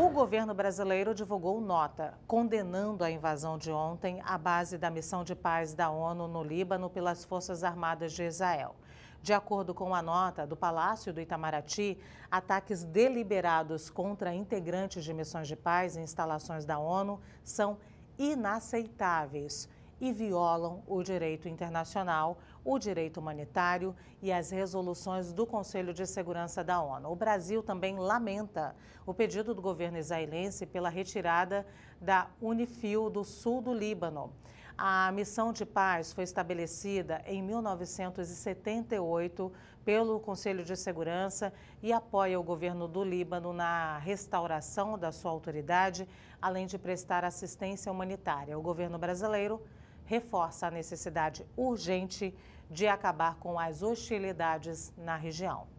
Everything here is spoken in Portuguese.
O governo brasileiro divulgou nota condenando a invasão de ontem à base da missão de paz da ONU no Líbano pelas Forças Armadas de Israel. De acordo com a nota do Palácio do Itamaraty, ataques deliberados contra integrantes de missões de paz e instalações da ONU são inaceitáveis e violam o direito internacional, o direito humanitário e as resoluções do Conselho de Segurança da ONU. O Brasil também lamenta o pedido do governo israelense pela retirada da Unifil do sul do Líbano. A missão de paz foi estabelecida em 1978 pelo Conselho de Segurança e apoia o governo do Líbano na restauração da sua autoridade, além de prestar assistência humanitária. O governo brasileiro reforça a necessidade urgente de acabar com as hostilidades na região.